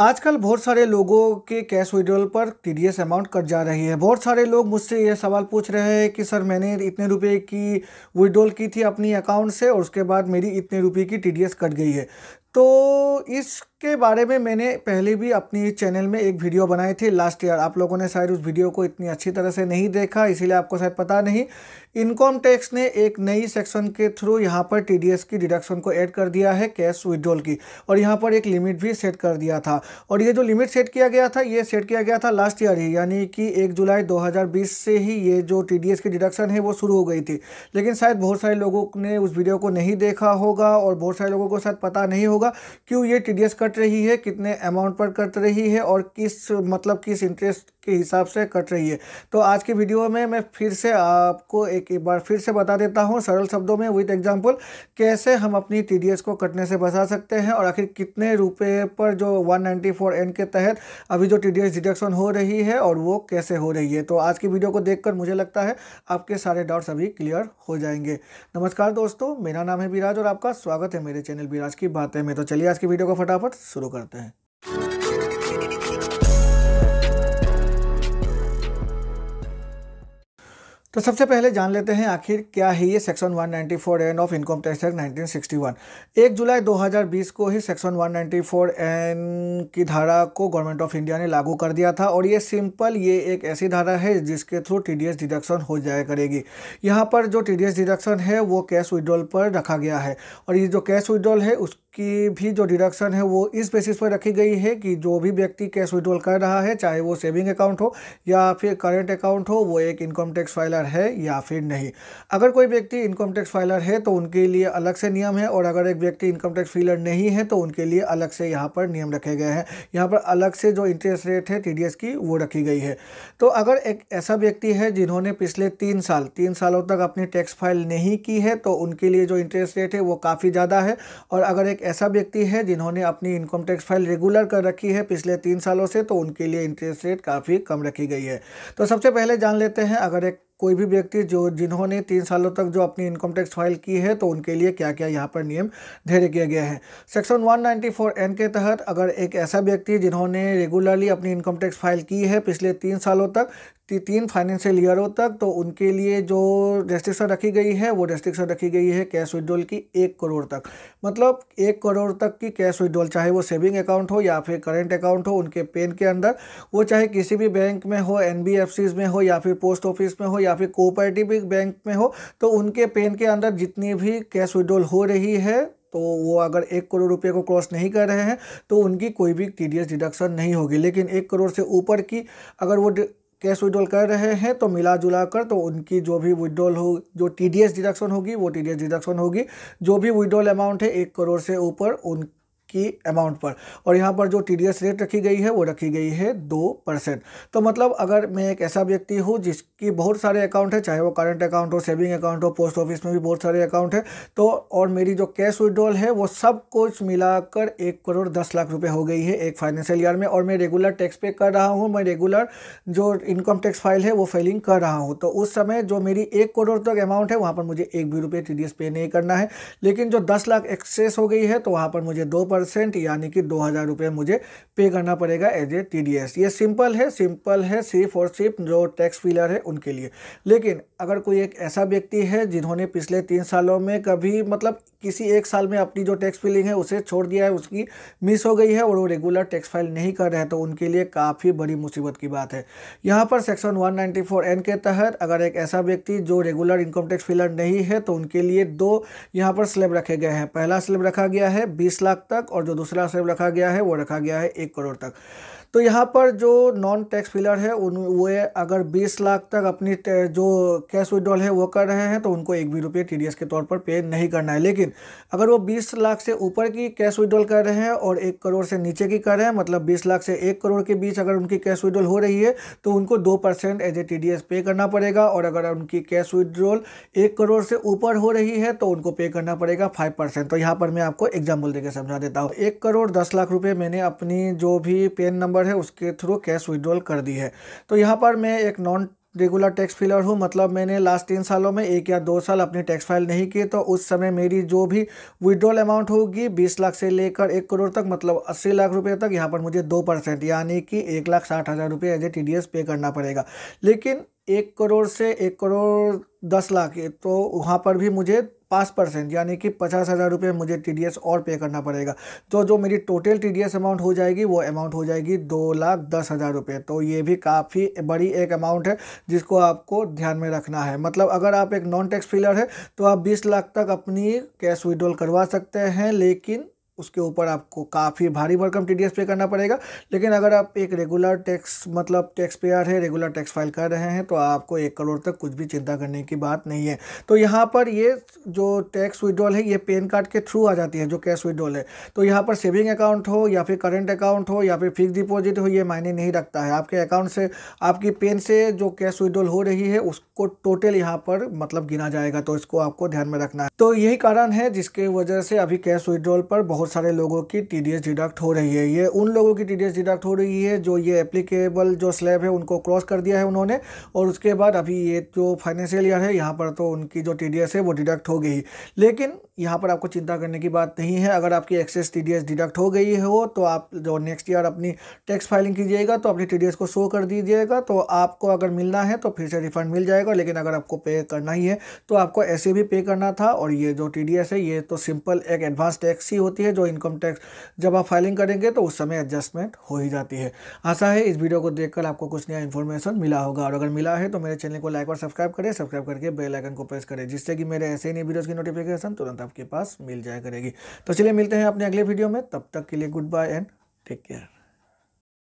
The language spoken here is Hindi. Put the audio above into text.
आजकल बहुत सारे लोगों के कैश विड्रॉल पर टी अमाउंट कट जा रही है बहुत सारे लोग मुझसे यह सवाल पूछ रहे हैं कि सर मैंने इतने रुपए की विड्रॉल की थी अपनी अकाउंट से और उसके बाद मेरी इतने रुपए की टी कट गई है तो इसके बारे में मैंने पहले भी अपने चैनल में एक वीडियो बनाई थी लास्ट ईयर आप लोगों ने शायद उस वीडियो को इतनी अच्छी तरह से नहीं देखा इसीलिए आपको शायद पता नहीं इनकम टैक्स ने एक नई सेक्शन के थ्रू यहाँ पर टीडीएस की डिडक्शन को ऐड कर दिया है कैश विड्रॉल की और यहाँ पर एक लिमिट भी सेट कर दिया था और ये जो लिमिट सेट किया गया था ये सेट किया गया था लास्ट ईयर ही यानी कि एक जुलाई दो से ही ये जो टी की डिडक्शन है वो शुरू हो गई थी लेकिन शायद बहुत सारे लोगों ने उस वीडियो को नहीं देखा होगा और बहुत सारे लोगों को शायद पता नहीं होगा होगा क्यों ये टी कट रही है कितने अमाउंट पर कट रही है और किस मतलब किस इंटरेस्ट के हिसाब से कट रही है तो आज की वीडियो में मैं फिर से आपको एक बार फिर से बता देता हूँ सरल शब्दों में विथ एग्जाम्पल कैसे हम अपनी टी को कटने से बचा सकते हैं और आखिर कितने रुपये पर जो 194 एन के तहत अभी जो टी डिडक्शन हो रही है और वो कैसे हो रही है तो आज की वीडियो को देखकर मुझे लगता है आपके सारे डाउट्स अभी क्लियर हो जाएंगे नमस्कार दोस्तों मेरा नाम है विराज और आपका स्वागत है मेरे चैनल विराज की बातें में तो चलिए आज की वीडियो को फटाफट शुरू करते हैं तो सबसे पहले जान लेते हैं आखिर क्या है ये section 194 N of income tax act 1961 एक जुलाई 2020 को ही सेक्शन 194 एन की धारा को गवर्नमेंट ऑफ इंडिया ने लागू कर दिया था और ये सिंपल ये एक ऐसी धारा है जिसके थ्रू टीडीएस डिडक्शन हो जाया करेगी यहाँ पर जो टी डिडक्शन है वो कैश विड्रॉल पर रखा गया है और ये जो कैश विड्रॉल है उस की भी जो डिडक्शन है वो इस बेसिस पर रखी गई है कि जो भी व्यक्ति कैश विड्रॉल कर रहा है चाहे वो सेविंग अकाउंट हो या फिर करेंट अकाउंट हो वो एक इनकम टैक्स फाइलर है या फिर नहीं अगर कोई व्यक्ति इनकम टैक्स फाइलर है तो उनके लिए अलग से नियम है और अगर एक व्यक्ति इनकम टैक्स फाइलर नहीं है तो उनके लिए अलग से यहाँ पर नियम रखे गए हैं यहाँ पर अलग से जो इंटरेस्ट रेट है टी की वो रखी गई है तो अगर एक ऐसा व्यक्ति है जिन्होंने पिछले तीन साल तीन सालों तक अपनी टैक्स फाइल नहीं की है तो उनके लिए जो इंटरेस्ट रेट है वो काफ़ी ज़्यादा है और अगर एक ऐसा व्यक्ति है जिन्होंने अपनी इनकम टैक्स फाइल रेगुलर कर रखी है पिछले तीन सालों से तो उनके लिए इंटरेस्ट रेट काफ़ी कम रखी गई है तो सबसे पहले जान लेते हैं अगर एक कोई भी व्यक्ति जो जिन्होंने तीन सालों तक जो अपनी इनकम टैक्स फाइल की है तो उनके लिए क्या क्या यहाँ पर नियम धैर्य किया गया है सेक्शन 194 एन के तहत अगर एक ऐसा व्यक्ति जिन्होंने रेगुलरली अपनी इनकम टैक्स फाइल की है पिछले तीन सालों तक ती, तीन फाइनेंशियल ईयरों तक तो उनके लिए जो रेस्ट्रिक्शन रखी गई है वो रेस्ट्रिक्शन रखी गई है कैश विड्रॉल की एक करोड़ तक मतलब एक करोड़ तक की कैश विड्रॉल चाहे वो सेविंग अकाउंट हो या फिर करेंट अकाउंट हो उनके पेन के अंदर वो चाहे किसी भी बैंक में हो एन में हो या फिर पोस्ट ऑफिस में हो या फिर कोऑपरेटिव बैंक में हो तो उनके पेन के अंदर जितनी भी कैश विड्रॉल हो रही है तो वो अगर एक करोड़ रुपए को क्रॉस नहीं कर रहे हैं तो उनकी कोई भी टी डिडक्शन नहीं होगी लेकिन एक करोड़ से ऊपर की अगर वो कैश विड्रॉल कर रहे हैं तो मिला जुला कर तो उनकी जो भी विड्रॉल हो जो टी डी एस डिडक्शन होगी वो टी डी एस डिडक्शन होगी जो भी विड्रॉल अमाउंट है एक करोड़ से ऊपर उन की अमाउंट पर और यहाँ पर जो टी रेट रखी गई है वो रखी गई है दो परसेंट तो मतलब अगर मैं एक ऐसा व्यक्ति हूँ जिसकी बहुत सारे अकाउंट है चाहे वो करंट अकाउंट हो सेविंग अकाउंट हो पोस्ट ऑफिस में भी बहुत सारे अकाउंट है तो और मेरी जो कैश विड्रॉल है वो सब कुछ मिलाकर एक करोड़ दस लाख रुपये हो गई है एक फाइनेंशियल ईयर में और मैं रेगुलर टैक्स पे कर रहा हूँ मैं रेगुलर जो इनकम टैक्स फाइल है वो फाइलिंग कर रहा हूँ तो उस समय जो मेरी एक करोड़ तक अमाउंट है वहाँ पर मुझे एक भी रुपये टी पे नहीं करना है लेकिन जो दस लाख एक्सेस हो गई है तो वहाँ पर मुझे दो परसेंट यानी कि दो हज़ार रुपये मुझे पे करना पड़ेगा as a T D S ये सिंपल है सिंपल है सिर्फ और सिर्फ जो टैक्स फिलर है उनके लिए लेकिन अगर कोई एक ऐसा व्यक्ति है जिन्होंने पिछले तीन सालों में कभी मतलब किसी एक साल में अपनी जो टैक्स फिलिंग है उसे छोड़ दिया है उसकी मिस हो गई है और वो रेगुलर टैक्स फाइल नहीं कर रहे हैं तो उनके लिए काफ़ी बड़ी मुसीबत की बात है यहाँ पर सेक्शन 194 एन के तहत अगर एक ऐसा व्यक्ति जो रेगुलर इनकम टैक्स फिलर नहीं है तो उनके लिए दो यहाँ पर स्लेब रखे गए हैं पहला स्लेब रखा गया है बीस लाख तक तक और जो दूसरा स्लैब रखा गया है वो रखा गया है एक करोड़ तक तो यहाँ पर जो नॉन टैक्स फिलर है उन वे अगर 20 लाख तक अपनी जो कैश विड्रॉल है वो कर रहे हैं तो उनको एक भी रुपये टी के तौर पर पे नहीं करना है लेकिन अगर वो 20 लाख से ऊपर की कैश विड्रॉल कर रहे हैं और एक करोड़ से नीचे की कर रहे हैं मतलब 20 लाख से एक करोड़ के बीच अगर उनकी कैश विड्रॉल हो रही है तो उनको दो परसेंट एज ए टी पे करना पड़ेगा और अगर उनकी कैश विड्रॉल एक करोड़ से ऊपर हो रही है तो उनको पे करना पड़ेगा फाइव तो यहाँ पर मैं आपको एग्जाम्पल देकर समझा देता देता हूँ एक करोड़ दस लाख रुपये मैंने अपनी जो भी पेन नंबर है उसके थ्रू कैश विड्रॉल कर दी है तो यहाँ पर मैं एक नॉन रेगुलर टैक्स फिलर हूँ मतलब मैंने लास्ट तीन सालों में एक या दो साल अपनी टैक्स फाइल नहीं की तो उस समय मेरी जो भी विड्रॉल अमाउंट होगी बीस लाख से लेकर एक करोड़ तक मतलब अस्सी लाख रुपए तक यहाँ पर मुझे दो परसेंट यानी कि एक लाख साठ हज़ार रुपये एज ए टी पे करना पड़ेगा लेकिन एक करोड़ से एक करोड़ दस लाख तो वहाँ पर भी मुझे पाँच परसेंट यानी कि पचास हज़ार रुपये मुझे टी और पे करना पड़ेगा तो जो मेरी टोटल टी अमाउंट हो जाएगी वो अमाउंट हो जाएगी दो लाख दस हज़ार रुपये तो ये भी काफ़ी बड़ी एक अमाउंट है जिसको आपको ध्यान में रखना है मतलब अगर आप एक नॉन टैक्स फिलर है तो आप बीस लाख तक अपनी कैश विड्रॉल करवा सकते हैं लेकिन उसके ऊपर आपको काफ़ी भारी भरकम टी डी पे करना पड़ेगा लेकिन अगर आप एक रेगुलर टैक्स मतलब टैक्स पेयर है रेगुलर टैक्स फाइल कर रहे हैं तो आपको एक करोड़ तक कुछ भी चिंता करने की बात नहीं है तो यहाँ पर ये जो टैक्स विड्रॉल है ये पेन कार्ड के थ्रू आ जाती है जो कैश विड्रॉल है तो यहाँ पर सेविंग अकाउंट हो या फिर करेंट अकाउंट हो या फिर फिक्स डिपॉजिट हो ये मायने नहीं रखता है आपके अकाउंट से आपकी पेन से जो कैश विड्रॉल हो रही है उसको टोटल यहाँ पर मतलब गिना जाएगा तो इसको आपको ध्यान में रखना है तो यही कारण है जिसके वजह से अभी कैश विड्रॉल पर बहुत बहुत सारे लोगों की टी डिडक्ट हो रही है ये उन लोगों की टी डिडक्ट हो रही है जो ये एप्लीकेबल जो स्लैब है उनको क्रॉस कर दिया है उन्होंने और उसके बाद अभी ये जो फाइनेंशियल ईयर है यहाँ पर तो उनकी जो टी है वो डिडक्ट हो गई लेकिन यहाँ पर आपको चिंता करने की बात नहीं है अगर आपकी एक्सेस टी डिडक्ट हो गई हो तो आप जो नेक्स्ट ईयर अपनी टैक्स फाइलिंग कीजिएगा तो अपनी टी को शो कर दीजिएगा तो आपको अगर मिलना है तो फिर से रिफंड मिल जाएगा लेकिन अगर आपको पे करना ही है तो आपको ऐसे भी पे करना था और ये जो टी है ये तो सिंपल एक एडवांस टैक्स ही होती है जो इनकम टैक्स जब आप फाइलिंग करेंगे तो उस समय एडजस्टमेंट हो ही जाती है आशा है इस वीडियो को देखकर आपको कुछ नया इन्फॉर्मेशन मिला होगा और अगर मिला है तो मेरे चैनल को लाइक और सब्सक्राइब करें सब्सक्राइब करके बेलाइकन को प्रेस करें जिससे कि मेरे ऐसे ही नई वीडियोज़ की नोटिफिकेशन तुरंत आपके पास मिल जाया करेगी तो चलिए मिलते हैं अपने अगले वीडियो में तब तक के लिए goodbye and take care